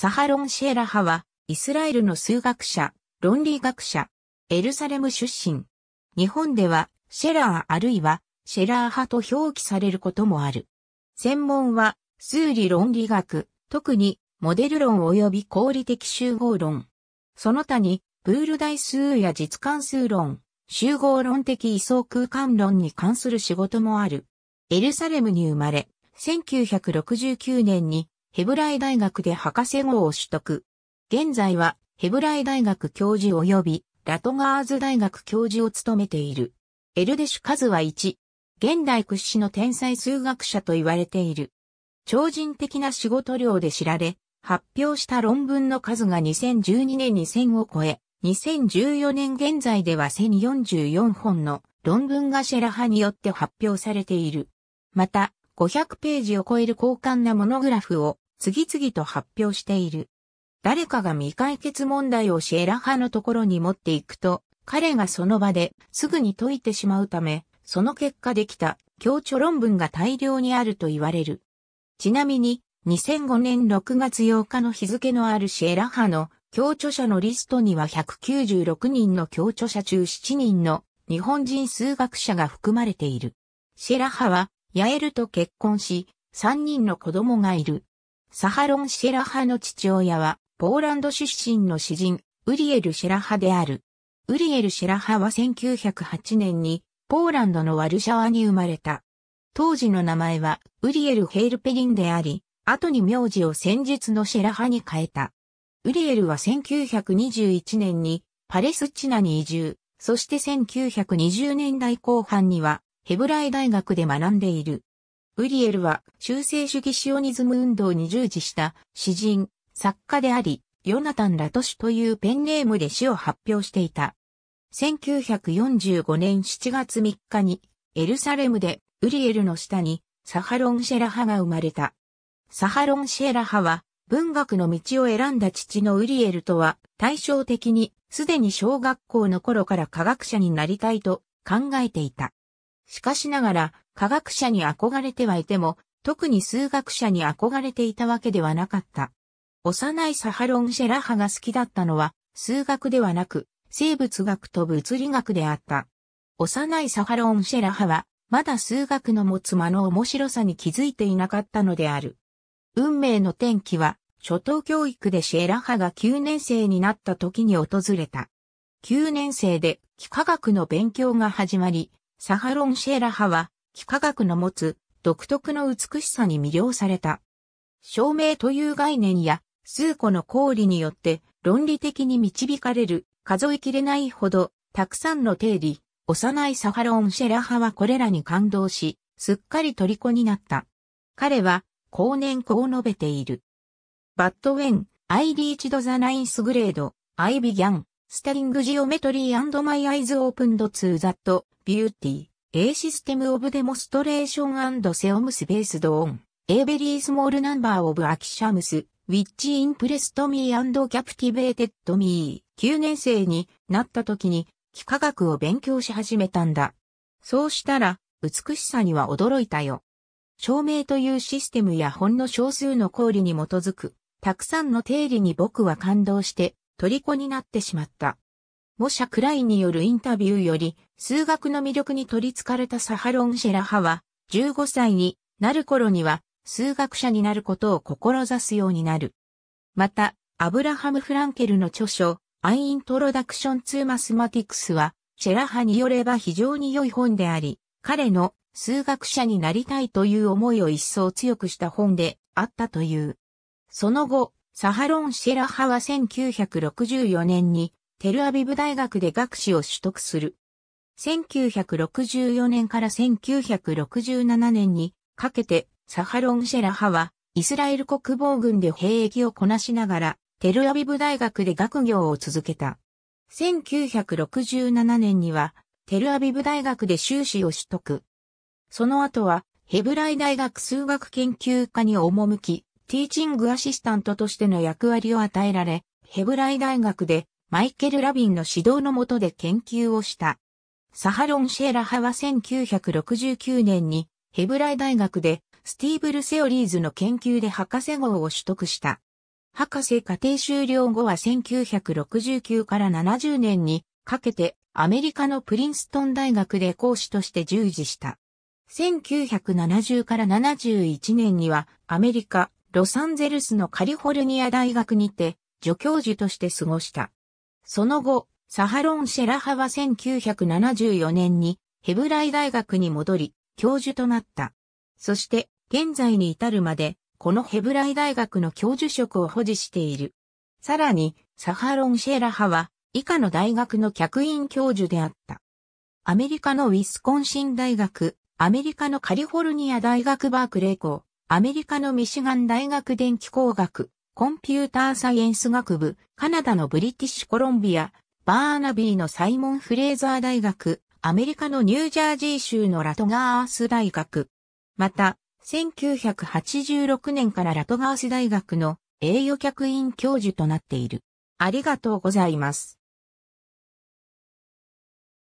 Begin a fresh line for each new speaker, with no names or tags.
サハロン・シェラハは、イスラエルの数学者、論理学者、エルサレム出身。日本では、シェラーあるいは、シェラー派と表記されることもある。専門は、数理論理学、特に、モデル論及び合理的集合論。その他に、ブール代数や実関数論、集合論的位相空間論に関する仕事もある。エルサレムに生まれ、1969年にヘブライ大学で博士号を取得。現在は、ヘブライ大学教授及び、ラトガーズ大学教授を務めている。エルデシュ数は1。現代屈指の天才数学者と言われている。超人的な仕事量で知られ、発表した論文の数が2012年に1000を超え、2014年現在では1044本の論文がシェラ派によって発表されている。また、500ページを超える高感なモノグラフを次々と発表している。誰かが未解決問題をシエラ派のところに持っていくと、彼がその場ですぐに解いてしまうため、その結果できた強調論文が大量にあると言われる。ちなみに、2005年6月8日の日付のあるシエラ派の強調者のリストには196人の強調者中7人の日本人数学者が含まれている。シェラ派は、ヤエルと結婚し、3人の子供がいる。サハロン・シェラハの父親は、ポーランド出身の詩人、ウリエル・シェラハである。ウリエル・シェラハは1908年に、ポーランドのワルシャワに生まれた。当時の名前は、ウリエル・ヘイルペリンであり、後に名字を先日のシェラハに変えた。ウリエルは1921年に、パレスチナに移住、そして1920年代後半には、ヘブライ大学で学んでいる。ウリエルは修正主義シオニズム運動に従事した詩人、作家であり、ヨナタン・ラトシュというペンネームで詩を発表していた。1945年7月3日にエルサレムでウリエルの下にサハロン・シェラハが生まれた。サハロン・シェラハは文学の道を選んだ父のウリエルとは対照的にすでに小学校の頃から科学者になりたいと考えていた。しかしながら科学者に憧れてはいても、特に数学者に憧れていたわけではなかった。幼いサハロン・シェラハが好きだったのは、数学ではなく、生物学と物理学であった。幼いサハロン・シェラハは、まだ数学の持つ間の面白さに気づいていなかったのである。運命の転機は、初等教育でシェラハが9年生になった時に訪れた。9年生で幾何学の勉強が始まり、サハロン・シェラハは幾何学の持つ独特の美しさに魅了された。証明という概念や数個の公理によって論理的に導かれる数えきれないほどたくさんの定理、幼いサハロン・シェラハはこれらに感動し、すっかり虜になった。彼は、後年こう述べている。バッドウェン、アイリーチドザナインスグレード、アイビギャン、スタリングジオメトリー i n g geometry and my eyes o p e n A System of Demonstration and Seoms Based on A Very Small Number of Akishams Which Impressed Me and Captivated Me 9年生になった時に幾何学を勉強し始めたんだ。そうしたら美しさには驚いたよ。証明というシステムやほんの少数の公理に基づくたくさんの定理に僕は感動して虜になってしまった。模写クライによるインタビューより、数学の魅力に取り憑かれたサハロン・シェラハは、15歳になる頃には、数学者になることを志すようになる。また、アブラハム・フランケルの著書、アイントロダクション・ツー・マスマティクスは、シェラハによれば非常に良い本であり、彼の数学者になりたいという思いを一層強くした本であったという。その後、サハロン・シェラハは1964年にテルアビブ大学で学士を取得する。1964年から1967年にかけてサハロン・シェラハはイスラエル国防軍で兵役をこなしながらテルアビブ大学で学業を続けた。1967年にはテルアビブ大学で修士を取得。その後はヘブライ大学数学研究科に赴き、ティーチングアシスタントとしての役割を与えられ、ヘブライ大学でマイケル・ラビンの指導の下で研究をした。サハロン・シェーラ派は1969年にヘブライ大学でスティーブル・セオリーズの研究で博士号を取得した。博士課程終了後は1969から70年にかけてアメリカのプリンストン大学で講師として従事した。1970から71年にはアメリカ・ロサンゼルスのカリフォルニア大学にて助教授として過ごした。その後、サハロン・シェラハは1974年にヘブライ大学に戻り、教授となった。そして、現在に至るまで、このヘブライ大学の教授職を保持している。さらに、サハロン・シェラハは、以下の大学の客員教授であった。アメリカのウィスコンシン大学、アメリカのカリフォルニア大学バークレー校、アメリカのミシガン大学電気工学、コンピューターサイエンス学部、カナダのブリティッシュコロンビア、バーナビーのサイモン・フレーザー大学、アメリカのニュージャージー州のラトガース大学。また、1986年からラトガース大学の栄誉客員教授となっている。ありがとうございます。